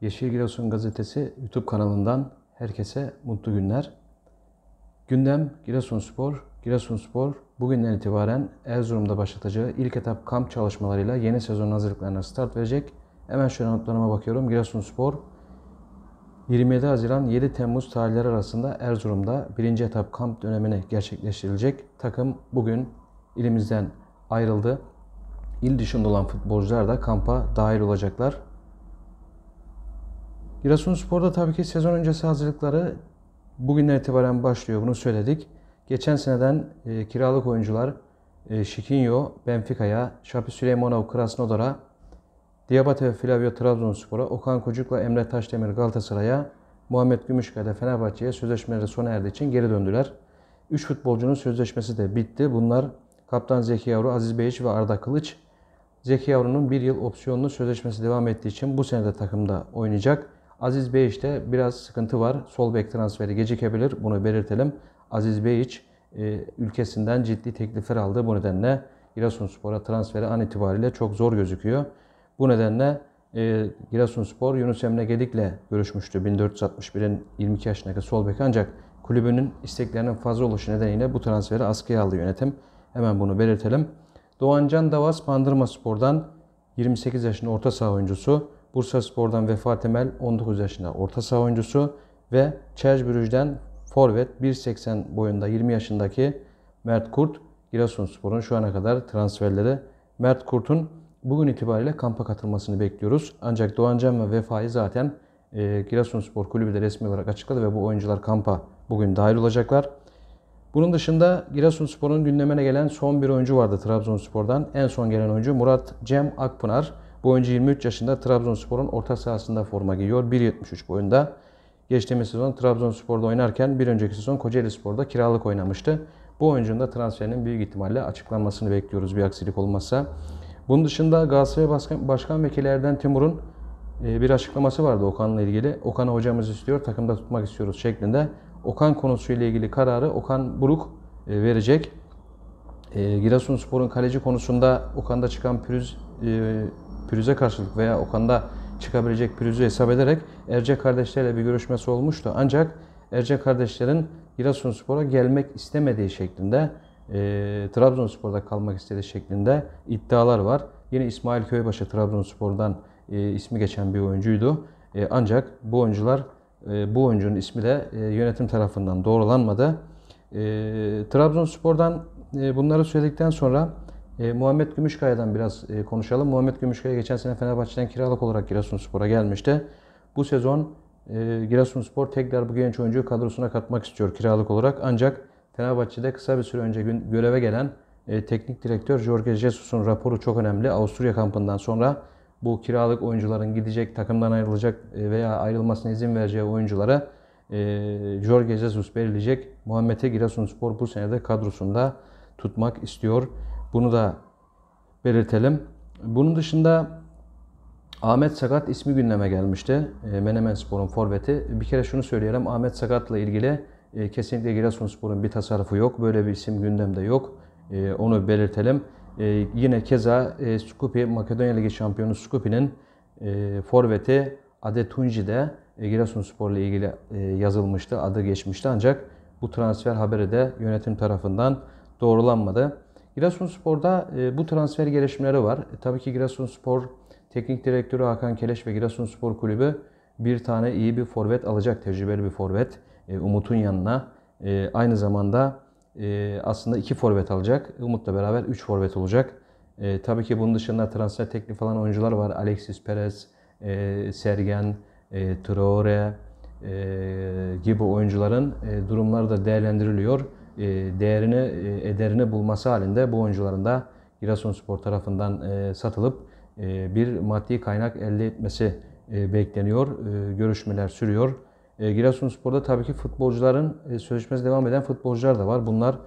Yeşil Giresun Gazetesi YouTube kanalından herkese mutlu günler. Gündem Spor. Giresunspor. Giresunspor bugünden itibaren Erzurum'da başlatacağı ilk etap kamp çalışmalarıyla yeni sezon hazırlıklarına start verecek. Hemen şöyle notlarıma bakıyorum. Spor 27 Haziran 7 Temmuz tarihleri arasında Erzurum'da birinci etap kamp dönemini gerçekleştirilecek. Takım bugün ilimizden ayrıldı il dışında olan futbolcular da kampa dahil olacaklar. Giresunspor'da tabii ki sezon öncesi hazırlıkları bugünden itibaren başlıyor. Bunu söyledik. Geçen seneden e, kiralık oyuncular e, Şikinyo, Benfica'ya, Şapi Süleymanov, Krasnodar'a, Diabate ve Flavio Trabzonspor'a, Okan Kocuk'la Emre Taşdemir Galatasaray'a, Muhammed Gümüşkaya Fenerbahçe'ye sözleşmeleri sona erdiği için geri döndüler. 3 futbolcunun sözleşmesi de bitti. Bunlar Kaptan Zeki Yavru, Aziz Beyiş ve Arda Kılıç. Zeki Yavru'nun bir yıl opsiyonlu sözleşmesi devam ettiği için bu sene de takımda oynayacak. Aziz Beyiç'te biraz sıkıntı var. Sol bek transferi gecikebilir. Bunu belirtelim. Aziz Beyiç e, ülkesinden ciddi teklifler aldı. Bu nedenle Giresunspor'a transferi an itibariyle çok zor gözüküyor. Bu nedenle e, Giresunspor Yunus Emre Gedik'le görüşmüştü. 1461'in 22 yaşındaki sol bek ancak kulübünün isteklerinin fazla oluşu nedeniyle bu transferi askıya aldı yönetim. Hemen bunu belirtelim. Doğancan Davas Bandırma Spor'dan 28 yaşında orta saha oyuncusu, Bursa Spor'dan Vefa Temel 19 yaşında orta saha oyuncusu ve Çerçbürüj'den Forvet 1.80 boyunda 20 yaşındaki Mert Kurt, Spor'un şu ana kadar transferleri Mert Kurt'un bugün itibariyle kampa katılmasını bekliyoruz. Ancak Doğancan ve Vefa'yı zaten e, Spor Kulübü de resmi olarak açıkladı ve bu oyuncular kampa bugün dahil olacaklar. Bunun dışında Giresunspor'un gündemine gelen son bir oyuncu vardı Trabzonspor'dan. En son gelen oyuncu Murat Cem Akpınar. Bu oyuncu 23 yaşında Trabzonspor'un orta sahasında forma giyiyor. 1.73 boyunda. Geçtiğimiz sezon Trabzonspor'da oynarken bir önceki sezon Kocaelispor'da kiralık oynamıştı. Bu oyuncunun da transferinin büyük ihtimalle açıklanmasını bekliyoruz bir aksilik olmazsa. Bunun dışında Galatasaray Başkan, Başkan Vekili Erden Timur'un e, bir açıklaması vardı Okan'la ilgili. Okan hocamız istiyor, takımda tutmak istiyoruz şeklinde. Okan konusuyla ilgili kararı Okan Buruk e, verecek. E, Giresunspor'un kaleci konusunda Okan'da çıkan pürüz e, pürüze karşılık veya Okan'da çıkabilecek pürüzü hesap ederek Erce kardeşlerle bir görüşmesi olmuştu. Ancak Erce kardeşlerin Giresunspor'a gelmek istemediği şeklinde e, Trabzonspor'da kalmak istediği şeklinde iddialar var. Yine İsmail Köybaşı Trabzonspor'dan e, ismi geçen bir oyuncuydu. E, ancak bu oyuncular e, bu oyuncunun ismi de e, yönetim tarafından doğrulanmadı. E, Trabzonspor'dan bunları söyledikten sonra e, Muhammed Gümüşkaya'dan biraz konuşalım. Muhammed Gümüşkaya geçen sene Fenerbahçe'den kiralık olarak Giresunspor'a gelmişti. Bu sezon e, Giresunspor tekrar bu genç oyuncuyu kadrosuna katmak istiyor kiralık olarak. Ancak Fenerbahçe'de kısa bir süre önce göreve gelen teknik direktör Jorge Jesus'un raporu çok önemli. Avusturya kampından sonra bu kiralık oyuncuların gidecek, takımdan ayrılacak e, veya ayrılmasına izin vereceği oyunculara e, Jorge Jesus belirleyecek. Muhammed'e Giresunspor bu senede kadrosunda tutmak istiyor. Bunu da belirtelim. Bunun dışında Ahmet Sakat ismi gündeme gelmişti. E, Menemen Spor'un forveti. Bir kere şunu söyleyelim. Ahmet Sakat'la ilgili e, kesinlikle sporun bir tasarrufu yok. Böyle bir isim gündemde yok. E, onu belirtelim. Ee, yine keza e, Skupi, Makedonya Ligi şampiyonu Skupi'nin e, forveti Ade Tunji de e, Giresunspor ile ilgili e, yazılmıştı, adı geçmişti ancak bu transfer haberi de yönetim tarafından doğrulanmadı. Giresunspor'da e, bu transfer gelişmeleri var. E, tabii ki Giresunspor Teknik Direktörü Hakan Keleş ve Giresunspor Kulübü bir tane iyi bir forvet alacak, tecrübeli bir forvet e, Umut'un yanına. E, aynı zamanda e, aslında iki forvet alacak. Umut'la beraber üç forvet olacak. E, tabii ki bunun dışında transfer teklifi falan oyuncular var. Alexis Perez, e, Sergen, e, Traore e, gibi oyuncuların e, durumları da değerlendiriliyor. E, değerini, e, ederini bulması halinde bu oyuncuların da Spor tarafından e, satılıp e, bir maddi kaynak elde etmesi e, bekleniyor. E, görüşmeler sürüyor. E, Giresunspor'da tabii ki futbolcuların e, sözleşmesi devam eden futbolcular da var. Bunlar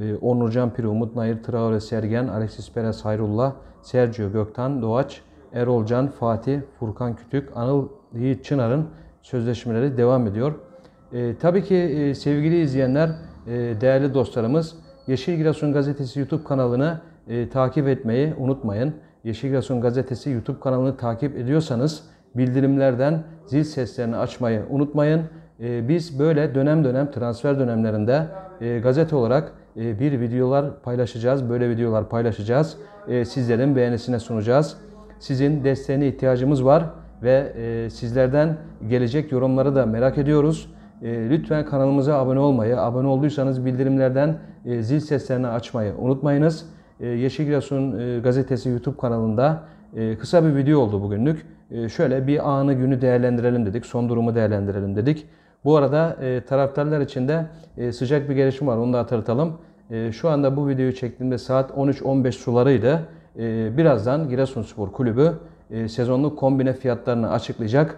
e, Onurcan Piri, Umut Nayır, Traore Sergen, Alexis Perez, Hayrullah, Sergio Gökten, Doğaç, Erolcan, Fatih, Furkan Kütük, Anıl Yiğit Çınar'ın sözleşmeleri devam ediyor. E, tabii ki e, sevgili izleyenler, e, değerli dostlarımız Yeşil Giresun Gazetesi YouTube kanalını e, takip etmeyi unutmayın. Yeşil Giresun Gazetesi YouTube kanalını takip ediyorsanız bildirimlerden zil seslerini açmayı unutmayın. Ee, biz böyle dönem dönem transfer dönemlerinde e, gazete olarak e, bir videolar paylaşacağız. Böyle videolar paylaşacağız. E, sizlerin beğenisine sunacağız. Sizin desteğine ihtiyacımız var ve sizlerden gelecek yorumları da merak ediyoruz. Lütfen kanalımıza abone olmayı, abone olduysanız bildirimlerden zil seslerini açmayı unutmayınız. Yeşil Giresun Gazetesi YouTube kanalında kısa bir video oldu bugünlük. Ee, şöyle bir anı günü değerlendirelim dedik. Son durumu değerlendirelim dedik. Bu arada e, taraftarlar için de e, sıcak bir gelişim var. Onu da hatırlatalım. E, şu anda bu videoyu çektiğimde saat 13-15 sularıydı. Birazdan Giresunspor Kulübü sezonluk kombine fiyatlarını açıklayacak.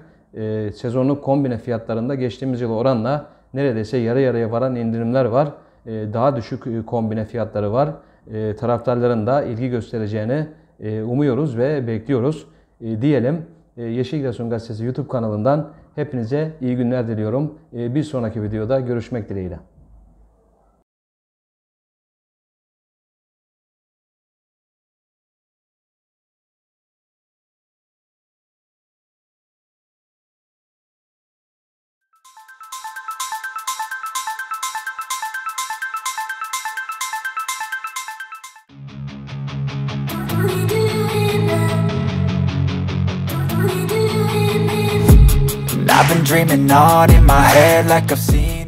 Sezonluk kombine fiyatlarında geçtiğimiz yıl oranla neredeyse yarı yarıya varan indirimler var. Daha düşük kombine fiyatları var. Taraftarların da ilgi göstereceğini umuyoruz ve bekliyoruz diyelim. Ee, Yeşil Giresun Gazetesi YouTube kanalından hepinize iyi günler diliyorum. Ee, bir sonraki videoda görüşmek dileğiyle. And I've been dreaming on in my head like I've seen